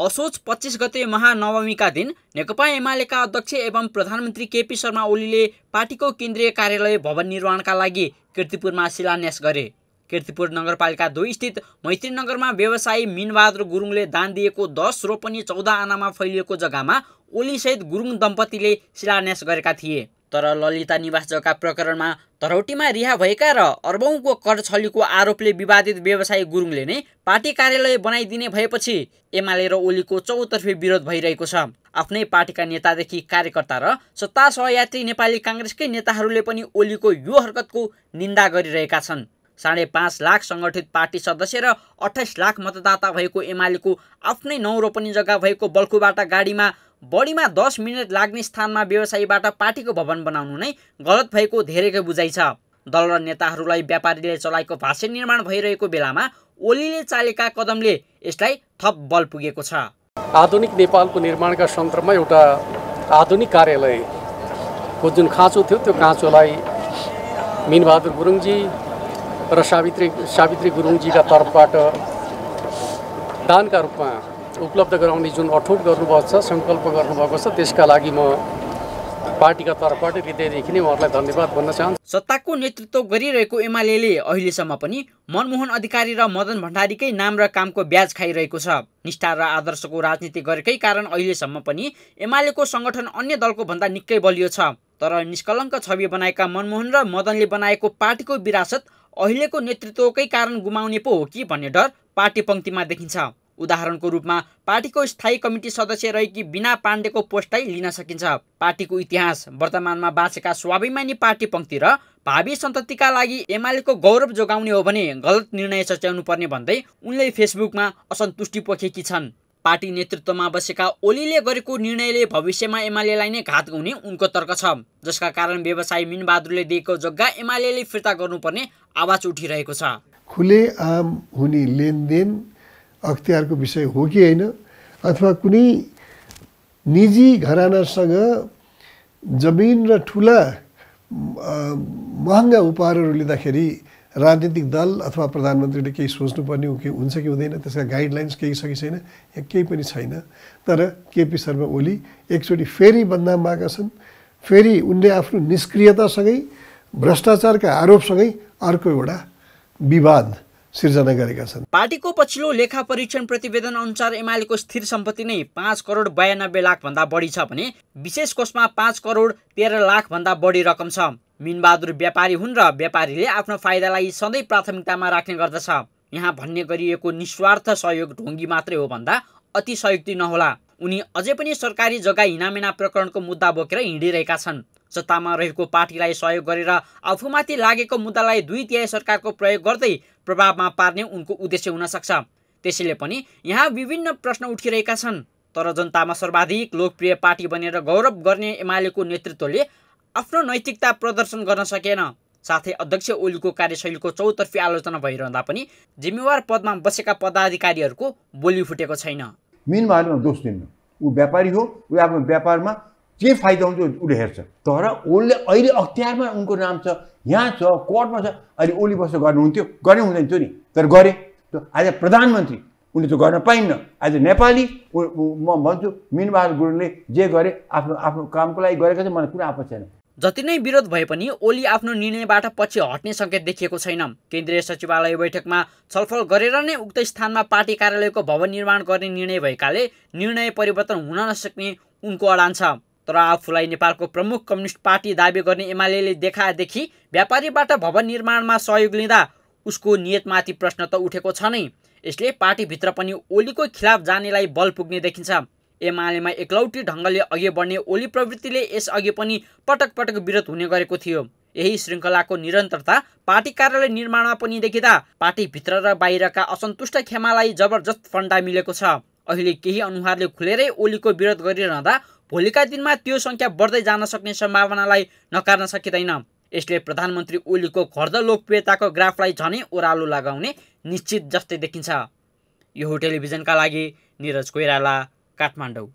असोज पच्चिस गते महानवमीका दिन नेकपा एमालेका अध्यक्ष एवं प्रधानमन्त्री केपी शर्मा ओलीले पार्टीको केन्द्रीय कार्यालय भवन निर्माणका लागि किर्तिपुरमा शिलान्यास गरे किर्तिपुर नगरपालिका दुई स्थित मैत्रीनगरमा व्यवसायी मिनबहादुर गुरुङले दान दिएको दस रोपनी चौध आनामा फैलिएको जग्गामा ओलीसहित गुरुङ दम्पतिले शिलान्यास गरेका थिए तर ललिता निवास जग्गा प्रकरणमा धरौटीमा रिहा भएका र अर्बौँको कर छलीको आरोपले विवादित व्यवसायी गुरुङले नै पार्टी कार्यालय बनाइदिने भएपछि एमाले र ओलीको चौतर्फी विरोध भइरहेको छ आफ्नै पार्टीका नेतादेखि कार्यकर्ता र सत्ता सहयात्री नेपाली काङ्ग्रेसकै नेताहरूले पनि ओलीको यो हरकतको निन्दा गरिरहेका छन् साढे पाँच लाख सङ्गठित पार्टी सदस्य र अठाइस लाख मतदाता भएको एमालेको आफ्नै नौ रोपनी जग्गा भएको बल्खुबाट गाडीमा बढीमा दस मिनट लाग्ने स्थानमा व्यवसायीबाट पार्टीको भवन बनाउनु नै गलत भएको धेरैको बुझाइ छ दल र नेताहरूलाई व्यापारीले चलाएको भाष्य निर्माण भइरहेको बेलामा ओलीले चालेका कदमले यसलाई थप बल पुगेको छ आधुनिक नेपालको निर्माणका सन्दर्भमा एउटा आधुनिक कार्यालयको जुन खाँचो थियो त्यो खाँचोलाई मिनबहादुर गुरुङजी र सावित्री सावित्री गुरुङजीका तर्फबाट दानका रूपमा उपलब्ध गराउने जुन अठोट गर्नुभएको छ सङ्कल्प गर्नुभएको छ त्यसका लागि म पार्टीका तर्फबाट हृदयदेखि नै उहाँहरूलाई धन्यवाद भन्न चाहन्छु सत्ताको नेतृत्व गरिरहेको एमाले अहिलेसम्म पनि मनमोहन अधिकारी र मदन भण्डारीकै नाम र कामको ब्याज खाइरहेको छ निष्ठा र आदर्शको राजनीति गरेकै कारण अहिलेसम्म पनि एमालेको सङ्गठन अन्य दलको भन्दा निकै बलियो छ तर निष्कलङ्क छवि बनाएका मनमोहन र मदनले बनाएको पार्टीको विरासत अहिलेको नेतृत्वकै कारण गुमाउने पो हो कि भन्ने डर पार्टी पङ्क्तिमा देखिन्छ उदाहरणको रूपमा पार्टीको स्थायी कमिटी सदस्य रहेकी बिना पाण्डेको पोस्टलाई लिन सकिन्छ पार्टीको इतिहास वर्तमानमा बाँचेका स्वाभिमानी पार्टी पङ्क्ति र भावी सन्ततिका लागि एमालेको गौरव जोगाउने हो भने गलत निर्णय सच्याउनु पर्ने भन्दै उनले फेसबुकमा असन्तुष्टि पोखेकी छन् पार्टी नेतृत्वमा बसेका ओलीले गरेको निर्णयले भविष्यमा एमालेलाई नै घात हुने उनको तर्क छ जसका कारण व्यवसायी मिनबहादुरले दिएको जग्गा एमाले फिर्ता गर्नुपर्ने आवाज उठिरहेको छ खुले आम हुने लेनदेन अख्तियारको विषय हो कि होइन अथवा कुनै निजी घरानासँग जमिन र ठुला महँगा उपहारहरू लिँदाखेरि राजनीतिक दल अथवा प्रधानमन्त्रीले केही सोच्नुपर्ने कि हुन्छ कि हुँदैन त्यसका गाइडलाइन्स केही छ कि छैन या केही पनि छैन तर केपी शर्मा ओली एकचोटि फेरि बदनाम भएका छन् फेरि उनले आफ्नो निष्क्रियतासँगै भ्रष्टाचारका आरोपसँगै अर्को एउटा विवाद सिर्जना गरेका छन् पार्टीको पछिल्लो लेखा परीक्षण प्रतिवेदन अनुसार एमालेको स्थिर सम्पत्ति नै पाँच करोड बयानब्बे भन्दा बढी छ भने विशेष कोषमा पाँच करोड तेह्र भन्दा बढी रकम छ मिनबहादुर व्यापारी हुन् र व्यापारीले आफ्नो फाइदालाई सधैँ प्राथमिकतामा राख्ने गर्दछ यहाँ भन्ने गरिएको निस्वार्थ सहयोग ढुङ्गी मात्रै हो भन्दा अति नहोला उनी अझै पनि सरकारी जग्गा हिनामिना प्रकरणको मुद्दा बोकेर हिँडिरहेका छन् सत्तामा रहेको पार्टीलाई सहयोग गरेर आफूमाथि लागेको मुद्दालाई दुई तिहाई सरकारको प्रयोग गर्दै प्रभावमा पार्ने उनको उद्देश्य हुन सक्छ त्यसैले पनि यहाँ विभिन्न प्रश्न उठिरहेका छन् तर जनतामा सर्वाधिक लोकप्रिय पार्टी बनेर गौरव गर्ने एमालेको नेतृत्वले आफ्नो नैतिकता प्रदर्शन गर्न सकेन साथै अध्यक्ष ओलीको कार्यशैलीको चौतर्फी आलोचना भइरहँदा पनि जिम्मेवार पदमा बसेका पदाधिकारीहरूको बोली फुटेको छैन भएन दोष दिनु ऊ व्यापारी हो ऊ आफ्नो व्यापारमा के फाइदा हुन्छ उसले हेर्छ तर उसले अहिले अख्तियारमा उनको नाम छ यहाँ छ कोर्टमा छ अहिले ओली बस्छ गर्नुहुन्थ्यो गर्नै हुँदैन थियो नि तर गरे आज प्रधानमन्त्री उनले त गर्न पाइन्न आज नेपाली म भन्छु मिनबहादुर गुरुङले जे गरे आफ्नो आफ्नो कामको लागि गरेको चाहिँ मलाई कुनै आपत्ति छैन जति नै विरोध भए पनि ओली आफ्नो निर्णयबाट पछि हट्ने सङ्केत देखिएको छैन केन्द्रीय सचिवालय बैठकमा छलफल गरेर नै उक्त स्थानमा पार्टी कार्यालयको भवन निर्माण गर्ने निर्णय भएकाले निर्णय परिवर्तन हुन नसक्ने उनको अडान छ तर आफूलाई नेपालको प्रमुख कम्युनिस्ट पार्टी दावी गर्ने एमाले देखाएदेखि व्यापारीबाट भवन निर्माणमा सहयोग लिँदा उसको नियतमाथि प्रश्न त उठेको छ नै यसले पार्टीभित्र पनि ओलीको खिलाफ जानेलाई बल पुग्ने देखिन्छ एमालेमा एकलौटी ढङ्गले अघि बढ्ने ओली प्रवृत्तिले यसअघि पनि पटक पटक विरोध हुने गरेको थियो यही श्रृङ्खलाको निरन्तरता पार्टी कार्यालय निर्माणमा पनि देखिँदा पार्टीभित्र र बाहिरका असन्तुष्ट खेमालाई जबरजस्त फन्डा मिलेको छ अहिले केही अनुहारले खुलेरै ओलीको विरोध गरिरहँदा भोलिका दिनमा त्यो सङ्ख्या बढ्दै जान सक्ने सम्भावनालाई नकार्न सकिँदैन यसले प्रधानमन्त्री ओलीको घर्द लोकप्रियताको ग्राफलाई झनै ओह्रालो लगाउने निश्चित जस्तै देखिन्छ यो टेलिभिजनका लागि निरज कोइराला काठमाडौँ